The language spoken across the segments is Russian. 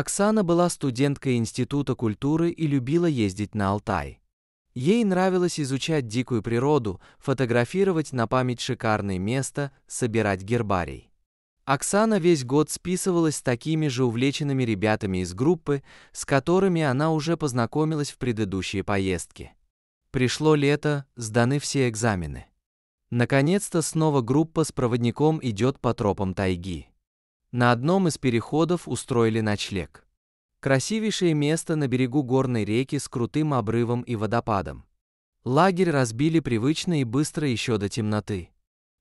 Оксана была студенткой Института культуры и любила ездить на Алтай. Ей нравилось изучать дикую природу, фотографировать на память шикарные места, собирать гербарий. Оксана весь год списывалась с такими же увлеченными ребятами из группы, с которыми она уже познакомилась в предыдущие поездки. Пришло лето, сданы все экзамены. Наконец-то снова группа с проводником идет по тропам тайги. На одном из переходов устроили ночлег. Красивейшее место на берегу горной реки с крутым обрывом и водопадом. Лагерь разбили привычно и быстро еще до темноты.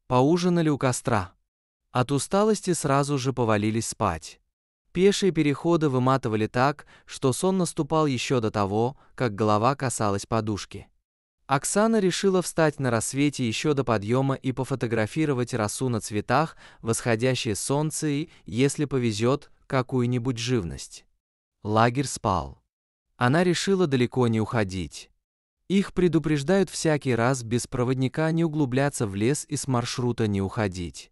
Поужинали у костра. От усталости сразу же повалились спать. Пешие переходы выматывали так, что сон наступал еще до того, как голова касалась подушки. Оксана решила встать на рассвете еще до подъема и пофотографировать росу на цветах, восходящее солнце и, если повезет, какую-нибудь живность. Лагерь спал. Она решила далеко не уходить. Их предупреждают всякий раз без проводника не углубляться в лес и с маршрута не уходить.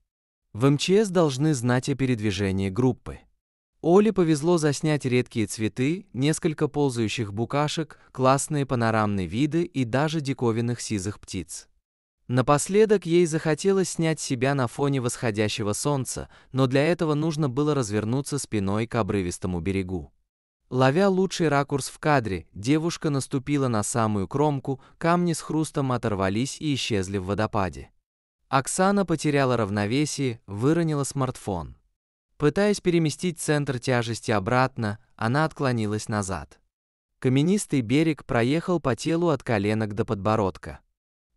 В МЧС должны знать о передвижении группы. Оле повезло заснять редкие цветы, несколько ползающих букашек, классные панорамные виды и даже диковинных сизых птиц. Напоследок ей захотелось снять себя на фоне восходящего солнца, но для этого нужно было развернуться спиной к обрывистому берегу. Ловя лучший ракурс в кадре, девушка наступила на самую кромку, камни с хрустом оторвались и исчезли в водопаде. Оксана потеряла равновесие, выронила смартфон. Пытаясь переместить центр тяжести обратно, она отклонилась назад. Каменистый берег проехал по телу от коленок до подбородка.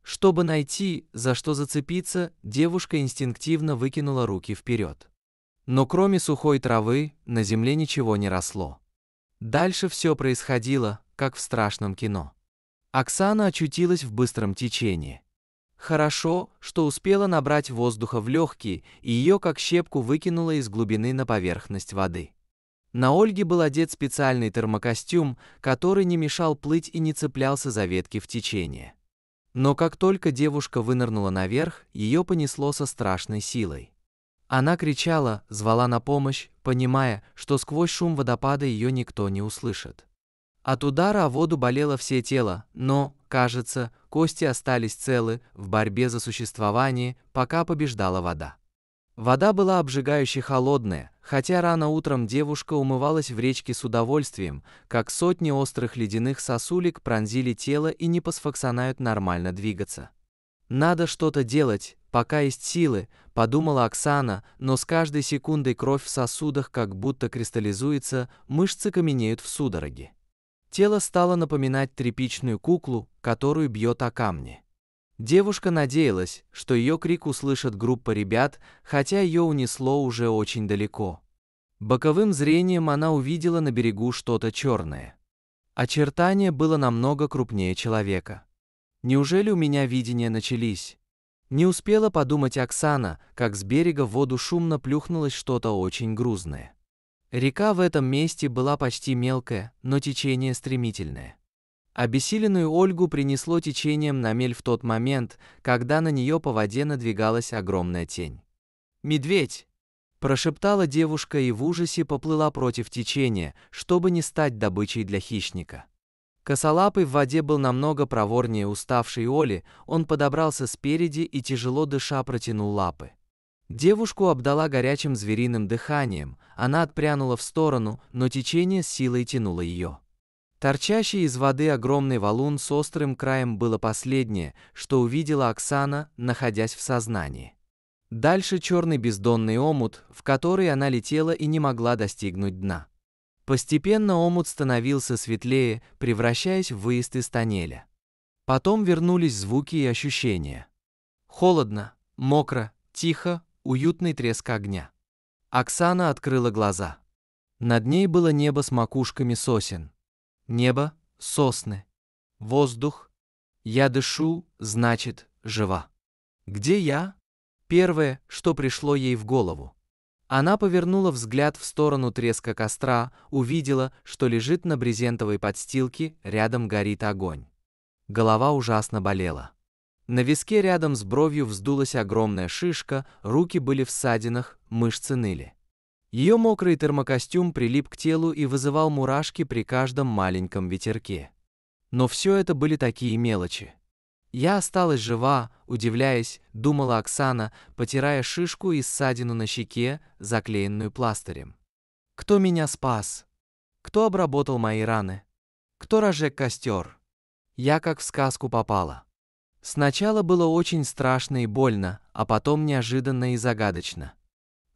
Чтобы найти, за что зацепиться, девушка инстинктивно выкинула руки вперед. Но кроме сухой травы, на земле ничего не росло. Дальше все происходило, как в страшном кино. Оксана очутилась в быстром течении. Хорошо, что успела набрать воздуха в легкие, и ее как щепку выкинуло из глубины на поверхность воды. На Ольге был одет специальный термокостюм, который не мешал плыть и не цеплялся за ветки в течение. Но как только девушка вынырнула наверх, ее понесло со страшной силой. Она кричала, звала на помощь, понимая, что сквозь шум водопада ее никто не услышит. От удара о воду болело все тело, но, кажется, кости остались целы в борьбе за существование, пока побеждала вода. Вода была обжигающе холодная, хотя рано утром девушка умывалась в речке с удовольствием, как сотни острых ледяных сосулек пронзили тело и не посфоксонают нормально двигаться. «Надо что-то делать, пока есть силы», — подумала Оксана, но с каждой секундой кровь в сосудах как будто кристаллизуется, мышцы каменеют в судороге. Тело стало напоминать тряпичную куклу, которую бьет о камни. Девушка надеялась, что ее крик услышит группа ребят, хотя ее унесло уже очень далеко. Боковым зрением она увидела на берегу что-то черное. Очертание было намного крупнее человека. Неужели у меня видения начались? Не успела подумать Оксана, как с берега в воду шумно плюхнулось что-то очень грузное. Река в этом месте была почти мелкая, но течение стремительное. Обессиленную Ольгу принесло течением на мель в тот момент, когда на нее по воде надвигалась огромная тень. «Медведь!» – прошептала девушка и в ужасе поплыла против течения, чтобы не стать добычей для хищника. Косолапый в воде был намного проворнее уставшей Оли, он подобрался спереди и тяжело дыша протянул лапы. Девушку обдала горячим звериным дыханием, она отпрянула в сторону, но течение с силой тянуло ее. Торчащий из воды огромный валун с острым краем было последнее, что увидела Оксана, находясь в сознании. Дальше черный бездонный омут, в который она летела и не могла достигнуть дна. Постепенно омут становился светлее, превращаясь в выезд из тоннеля. Потом вернулись звуки и ощущения. Холодно, мокро, тихо, уютный треск огня. Оксана открыла глаза. Над ней было небо с макушками сосен. Небо, сосны, воздух. Я дышу, значит, жива. Где я? Первое, что пришло ей в голову. Она повернула взгляд в сторону треска костра, увидела, что лежит на брезентовой подстилке, рядом горит огонь. Голова ужасно болела. На виске рядом с бровью вздулась огромная шишка, руки были в садинах, мышцы ныли. Ее мокрый термокостюм прилип к телу и вызывал мурашки при каждом маленьком ветерке. Но все это были такие мелочи. Я осталась жива, удивляясь, думала Оксана, потирая шишку и ссадину на щеке, заклеенную пластырем. Кто меня спас? Кто обработал мои раны? Кто разжег костер? Я как в сказку попала. Сначала было очень страшно и больно, а потом неожиданно и загадочно.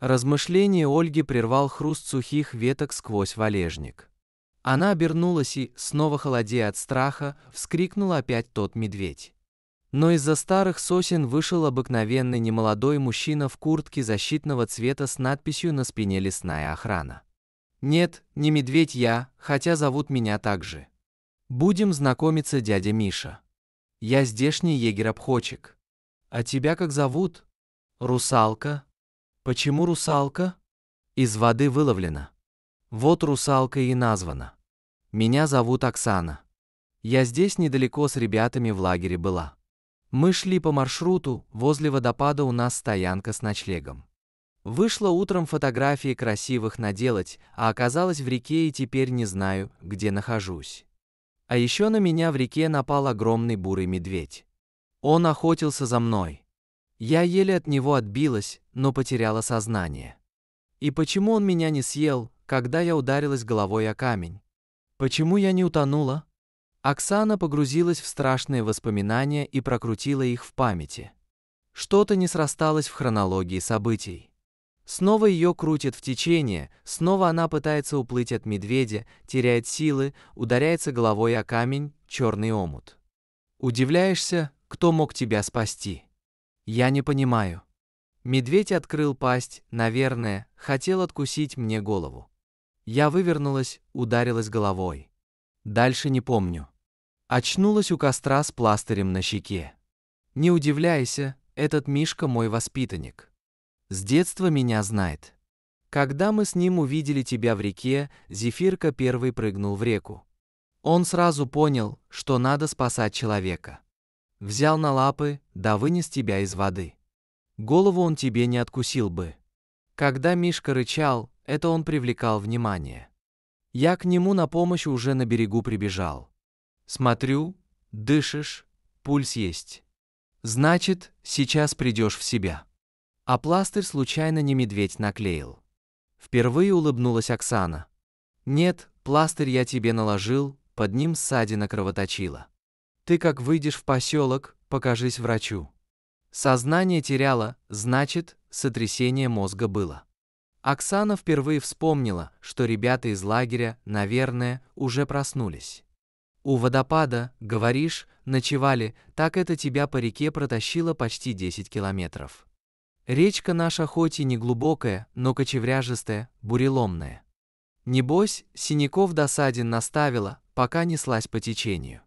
Размышление Ольги прервал хруст сухих веток сквозь валежник. Она обернулась и, снова холодея от страха, вскрикнула опять тот медведь. Но из-за старых сосен вышел обыкновенный немолодой мужчина в куртке защитного цвета с надписью на спине «Лесная охрана». «Нет, не медведь я, хотя зовут меня так же. Будем знакомиться, дядя Миша». Я здешний егерь-обходчик. А тебя как зовут? Русалка. Почему русалка? Из воды выловлена. Вот русалка и названа. Меня зовут Оксана. Я здесь недалеко с ребятами в лагере была. Мы шли по маршруту, возле водопада у нас стоянка с ночлегом. Вышла утром фотографии красивых наделать, а оказалось в реке и теперь не знаю, где нахожусь. А еще на меня в реке напал огромный бурый медведь. Он охотился за мной. Я еле от него отбилась, но потеряла сознание. И почему он меня не съел, когда я ударилась головой о камень? Почему я не утонула? Оксана погрузилась в страшные воспоминания и прокрутила их в памяти. Что-то не срасталось в хронологии событий. Снова ее крутит в течение, снова она пытается уплыть от медведя, теряет силы, ударяется головой о камень, черный омут. Удивляешься, кто мог тебя спасти? Я не понимаю. Медведь открыл пасть, наверное, хотел откусить мне голову. Я вывернулась, ударилась головой. Дальше не помню. Очнулась у костра с пластырем на щеке. Не удивляйся, этот Мишка мой воспитанник. С детства меня знает. Когда мы с ним увидели тебя в реке, Зефирка первый прыгнул в реку. Он сразу понял, что надо спасать человека. Взял на лапы, да вынес тебя из воды. Голову он тебе не откусил бы. Когда Мишка рычал, это он привлекал внимание. Я к нему на помощь уже на берегу прибежал. Смотрю, дышишь, пульс есть. Значит, сейчас придешь в себя. А пластырь случайно не медведь наклеил. Впервые улыбнулась Оксана. Нет, пластырь я тебе наложил, под ним ссадина кровоточила. Ты как выйдешь в поселок, покажись врачу. Сознание теряла, значит, сотрясение мозга было. Оксана впервые вспомнила, что ребята из лагеря, наверное, уже проснулись. «У водопада, говоришь, ночевали, так это тебя по реке протащило почти 10 километров. Речка наша хоть и не глубокая, но кочевряжистая, буреломная. Небось, синяков досаден наставила, пока неслась по течению.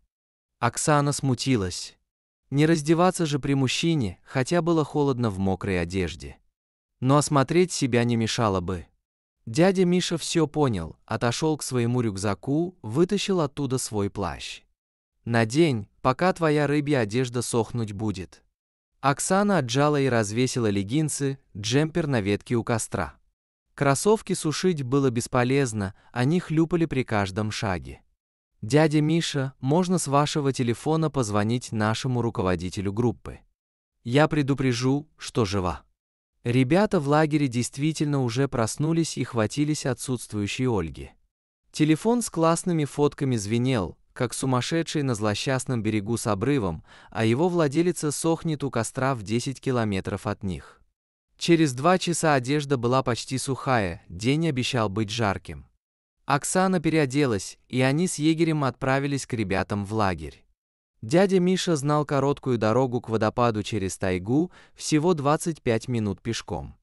Оксана смутилась. Не раздеваться же при мужчине, хотя было холодно в мокрой одежде. Но осмотреть себя не мешало бы. Дядя Миша все понял, отошел к своему рюкзаку, вытащил оттуда свой плащ. «Надень, пока твоя рыбья одежда сохнуть будет», Оксана отжала и развесила легинсы, джемпер на ветке у костра. Кроссовки сушить было бесполезно, они хлюпали при каждом шаге. «Дядя Миша, можно с вашего телефона позвонить нашему руководителю группы. Я предупрежу, что жива». Ребята в лагере действительно уже проснулись и хватились отсутствующей Ольги. Телефон с классными фотками звенел, как сумасшедший на злосчастном берегу с обрывом, а его владелица сохнет у костра в 10 километров от них. Через два часа одежда была почти сухая, день обещал быть жарким. Оксана переоделась, и они с егерем отправились к ребятам в лагерь. Дядя Миша знал короткую дорогу к водопаду через тайгу, всего 25 минут пешком.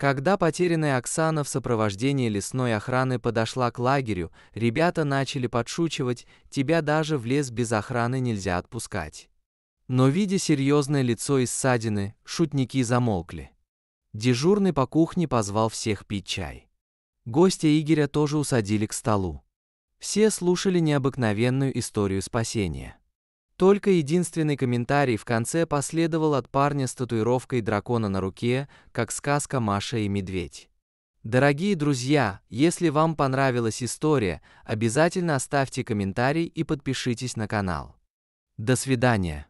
Когда потерянная Оксана в сопровождении лесной охраны подошла к лагерю, ребята начали подшучивать, тебя даже в лес без охраны нельзя отпускать. Но видя серьезное лицо и ссадины, шутники замолкли. Дежурный по кухне позвал всех пить чай. Гостя Игоря тоже усадили к столу. Все слушали необыкновенную историю спасения. Только единственный комментарий в конце последовал от парня с татуировкой дракона на руке, как сказка «Маша и медведь». Дорогие друзья, если вам понравилась история, обязательно оставьте комментарий и подпишитесь на канал. До свидания.